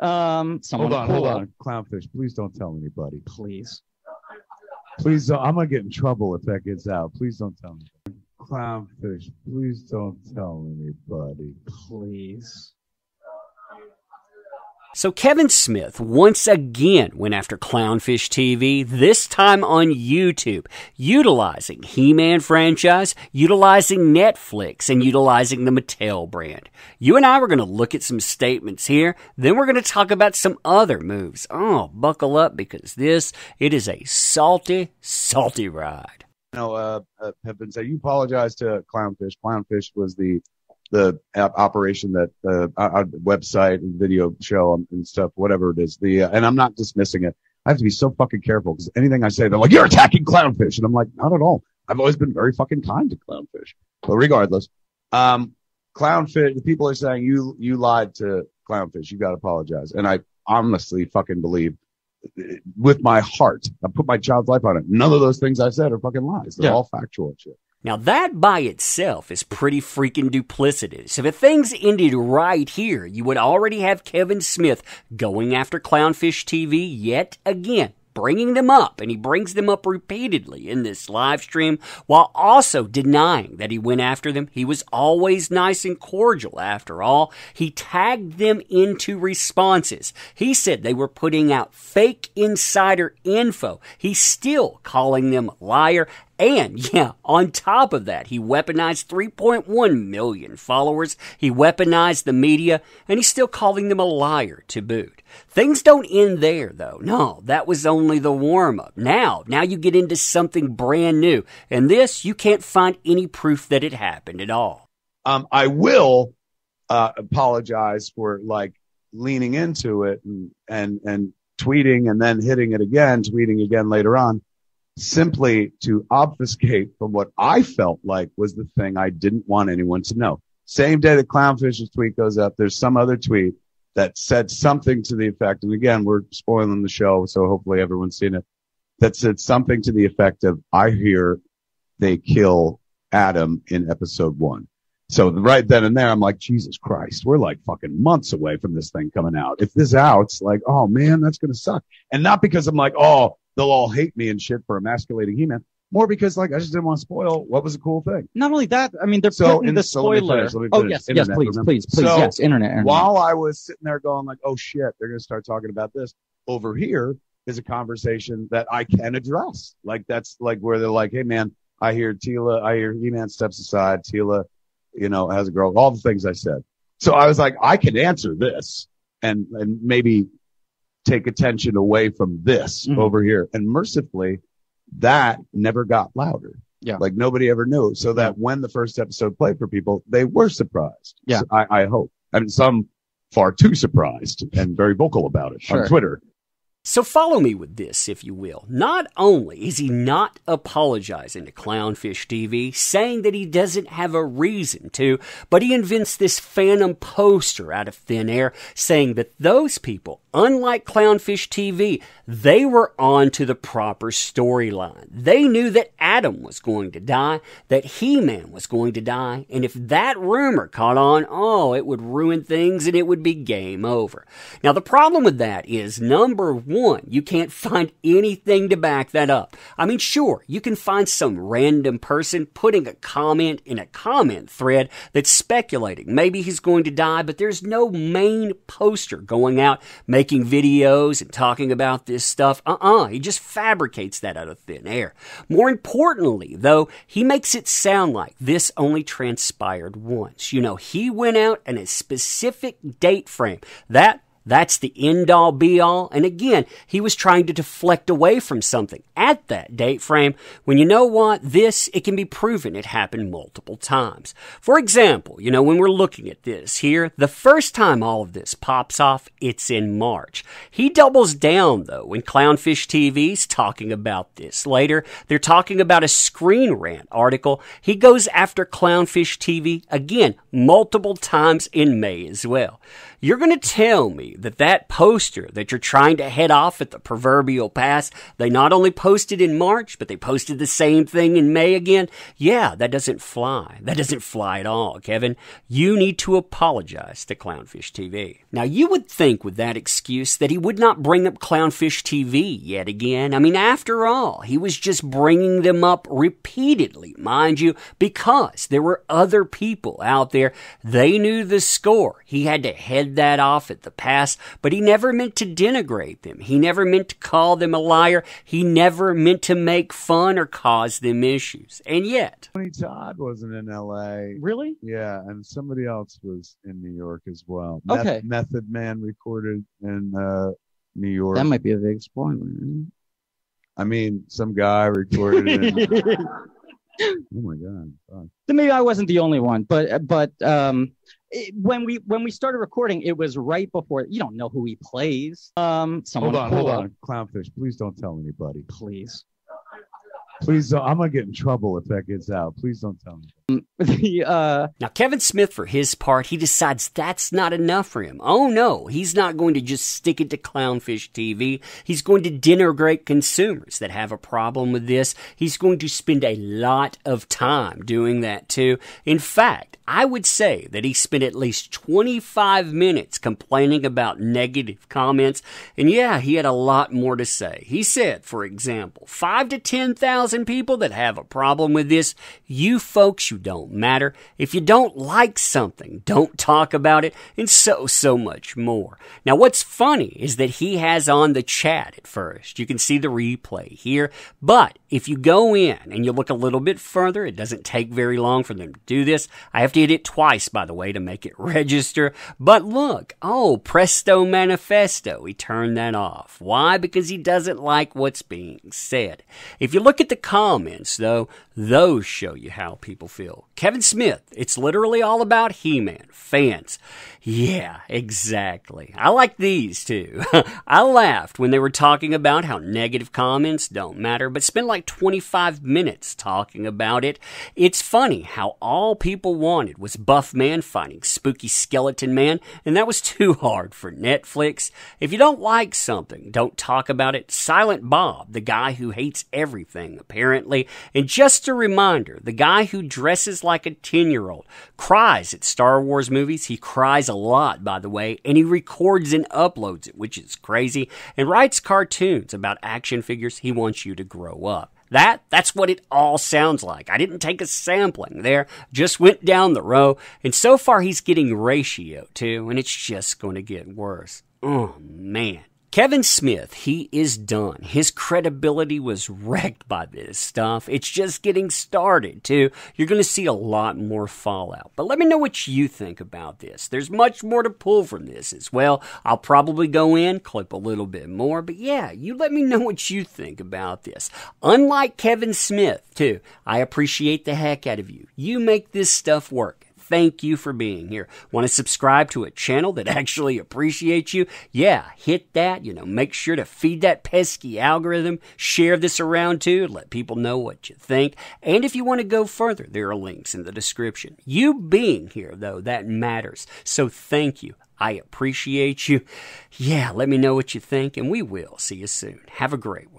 Um, someone hold on, hold on. Clownfish, please don't tell anybody. Please. Please, don't, I'm going to get in trouble if that gets out. Please don't tell me. Clownfish, please don't tell anybody. Please. So Kevin Smith once again went after Clownfish TV, this time on YouTube, utilizing He-Man franchise, utilizing Netflix, and utilizing the Mattel brand. You and I were going to look at some statements here, then we're going to talk about some other moves. Oh, buckle up because this, it is a salty, salty ride. You know, uh, have been saying you apologize to Clownfish. Clownfish was the the app operation that the uh, website and video show and stuff, whatever it is. The uh, and I'm not dismissing it. I have to be so fucking careful because anything I say, they're like, "You're attacking clownfish," and I'm like, "Not at all. I've always been very fucking kind to clownfish." But regardless, um, clownfish. The people are saying you you lied to clownfish. You got to apologize, and I honestly fucking believe uh, with my heart. I put my child's life on it. None of those things I said are fucking lies. They're yeah. all factual shit. Now, that by itself is pretty freaking duplicitous. If things ended right here, you would already have Kevin Smith going after Clownfish TV yet again bringing them up, and he brings them up repeatedly in this live stream while also denying that he went after them. He was always nice and cordial after all. He tagged them into responses. He said they were putting out fake insider info. He's still calling them liar and yeah, on top of that, he weaponized 3.1 million followers, he weaponized the media, and he's still calling them a liar to boot. Things don't end there though. No, that was only the warm up. Now, now you get into something brand new. And this, you can't find any proof that it happened at all. Um, I will uh, apologize for like leaning into it and, and, and tweeting and then hitting it again, tweeting again later on simply to obfuscate from what I felt like was the thing I didn't want anyone to know. Same day the clownfish's tweet goes up, there's some other tweet that said something to the effect. And again, we're spoiling the show. So hopefully everyone's seen it that said something to the effect of, I hear they kill Adam in episode one. So right then and there, I'm like, Jesus Christ, we're like fucking months away from this thing coming out. If this out's like, oh man, that's going to suck. And not because I'm like, oh, they'll all hate me and shit for emasculating He-Man. More because like, I just didn't want to spoil what was a cool thing. Not only that, I mean, they're so, putting the so spoiler. Finish, oh yes, internet, yes, please, remember? please, please, so, yes, internet, internet. While I was sitting there going like, oh shit, they're going to start talking about this over here is a conversation that I can address. Like that's like where they're like, Hey man, I hear Tila, I hear He-Man steps aside. Tila you know, as a girl, all the things I said. So I was like, I can answer this and, and maybe take attention away from this mm-hmm. over here. And mercifully, that never got louder. Yeah. Like nobody ever knew. So that when the first episode played for people, they were surprised. Yeah. So I, I hope. I mean, some far too surprised and very vocal about it sure. on Twitter. So follow me with this, if you will. Not only is he not apologizing to Clownfish TV, saying that he doesn't have a reason to, but he invents this phantom poster out of thin air saying that those people, unlike Clownfish TV, they were on to the proper storyline. They knew that Adam was going to die, that He Man was going to die, and if that rumor caught on, oh, it would ruin things and it would be game over. Now, the problem with that is number one, one. You can't find anything to back that up. I mean, sure, you can find some random person putting a comment in a comment thread that's speculating. Maybe he's going to die, but there's no main poster going out making videos and talking about this stuff. Uh uh-uh, uh He just fabricates that out of thin air. More importantly, though, he makes it sound like this only transpired once. You know, he went out in a specific date frame. That that's the end all be all. And again, he was trying to deflect away from something at that date frame when you know what? This, it can be proven it happened multiple times. For example, you know, when we're looking at this here, the first time all of this pops off, it's in March. He doubles down though when Clownfish TV's talking about this later. They're talking about a screen rant article. He goes after Clownfish TV again multiple times in May as well. You're going to tell me that that poster that you're trying to head off at the proverbial pass, they not only posted in March, but they posted the same thing in May again? Yeah, that doesn't fly. That doesn't fly at all, Kevin. You need to apologize to Clownfish TV. Now, you would think with that excuse that he would not bring up Clownfish TV yet again. I mean, after all, he was just bringing them up repeatedly, mind you, because there were other people out there. They knew the score. He had to head that off at the pass, but he never meant to denigrate them. He never meant to call them a liar. He never meant to make fun or cause them issues. And yet, Tony Todd wasn't in L.A. Really? Yeah, and somebody else was in New York as well. Meth- okay. Method Man recorded in uh, New York. That might be a big spoiler. I mean, some guy recorded in. oh my god! Fuck. Maybe I wasn't the only one, but but um, when we when we started recording, it was right before. You don't know who he plays. Um, someone, hold on, hold on, clownfish. Please don't tell anybody. Please. Please, don't, uh, I'm gonna get in trouble if that gets out. Please don't tell me. the uh... now Kevin Smith, for his part, he decides that's not enough for him. Oh no, he's not going to just stick it to clownfish TV. He's going to denigrate consumers that have a problem with this. He's going to spend a lot of time doing that too. In fact, I would say that he spent at least 25 minutes complaining about negative comments. And yeah, he had a lot more to say. He said, for example, five to 10,000 people that have a problem with this. You folks, you you don't matter. If you don't like something, don't talk about it, and so, so much more. Now, what's funny is that he has on the chat at first. You can see the replay here, but if you go in and you look a little bit further, it doesn't take very long for them to do this. I have to hit it twice, by the way, to make it register. But look, oh, presto manifesto. He turned that off. Why? Because he doesn't like what's being said. If you look at the comments, though, those show you how people feel Israel. Kevin Smith, it's literally all about He Man, fans. Yeah, exactly. I like these too. I laughed when they were talking about how negative comments don't matter, but spent like 25 minutes talking about it. It's funny how all people wanted was Buff Man finding Spooky Skeleton Man, and that was too hard for Netflix. If you don't like something, don't talk about it. Silent Bob, the guy who hates everything, apparently. And just a reminder the guy who dressed dresses like a 10 year old, cries at Star Wars movies. He cries a lot, by the way, and he records and uploads it, which is crazy, and writes cartoons about action figures. He wants you to grow up. That that's what it all sounds like. I didn't take a sampling there, just went down the row, and so far he's getting ratio too, and it's just going to get worse. Oh man. Kevin Smith, he is done. His credibility was wrecked by this stuff. It's just getting started, too. You're going to see a lot more fallout. But let me know what you think about this. There's much more to pull from this as well. I'll probably go in, clip a little bit more. But yeah, you let me know what you think about this. Unlike Kevin Smith, too, I appreciate the heck out of you. You make this stuff work thank you for being here. Want to subscribe to a channel that actually appreciates you? Yeah, hit that. You know, make sure to feed that pesky algorithm. Share this around too. Let people know what you think. And if you want to go further, there are links in the description. You being here, though, that matters. So thank you. I appreciate you. Yeah, let me know what you think, and we will see you soon. Have a great one.